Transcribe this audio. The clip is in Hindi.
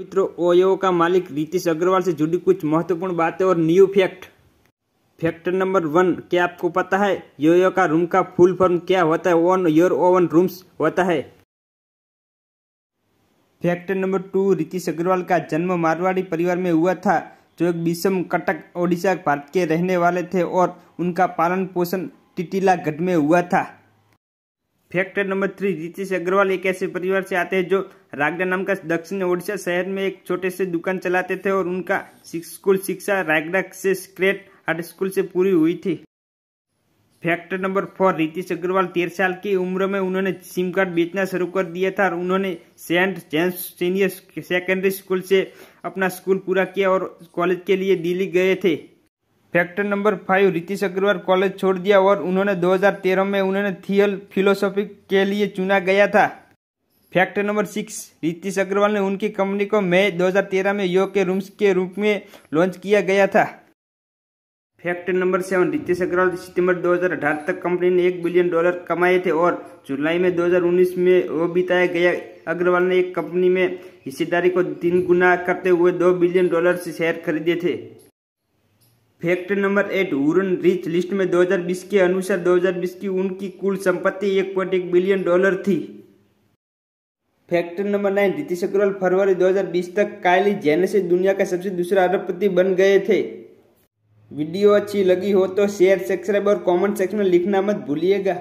मित्रों ओयो का मालिक रितिश अग्रवाल से जुड़ी कुछ महत्वपूर्ण बातें और new fact fact number one क्या आपको पता है योयो का रूम का फुल फॉर्म क्या होता है ओन योर ओवन रूम्स होता है fact number two Ritesh Agarwal का जन्म मारवाड़ी परिवार में हुआ था जो एक विषम कटक ओडिशा भारत के रहने वाले थे और उनका पालन पोषण टिटिला गढ़ में हुआ था fact number three Ritesh Agarwal एक ऐसे परिवार से आते हैं जो रागडा नाम का दक्षिण ओडिशा शहर में एक छोटे से दुकान चलाते थे और उनका स्कूल शिक्षा रागडा से स्क्रेट हाई स्कूल से पूरी हुई थी fact number four Ritesh Agarwal तेरह साल की उम्र में उन्होंने सिम कार्ड बेचना शुरू कर दिया था और उन्होंने Saint James senior secondary school से अपना स्कूल पूरा किया और कॉलेज के लिए दिल्ली गए थे factor number five Ritesh Agarwal college छोड़ दिया और उन्होंने 2013 में उन्होंने थियल फिलोसॉफी के लिए चुना गया था factor number six Ritesh Agarwal ने उनकी कंपनी को मई 2013 में योग के रूम्स के रूप में लॉन्च किया गया था factor number seven Ritesh Agarwal सितंबर 2018 तक कंपनी ने एक बिलियन डॉलर कमाए थे और जुलाई में 2019 में वो बिताया गया अग्रवाल ने एक कंपनी में हिस्सेदारी को तीन गुना करते हुए दो बिलियन डॉलर से शेयर खरीदे थे fact number eight Hurun rich list में 2020 के अनुसार 2020 की उनकी कुल संपत्ति एक पॉइंट एक बिलियन डॉलर थी fact number nine Nitish Agarwal फरवरी 2020 तक कायली जैन से दुनिया का सबसे दूसरा अरबपति बन गए थे वीडियो अच्छी लगी हो तो शेयर सब्सक्राइब और कमेंट सेक्शन में लिखना मत भूलिएगा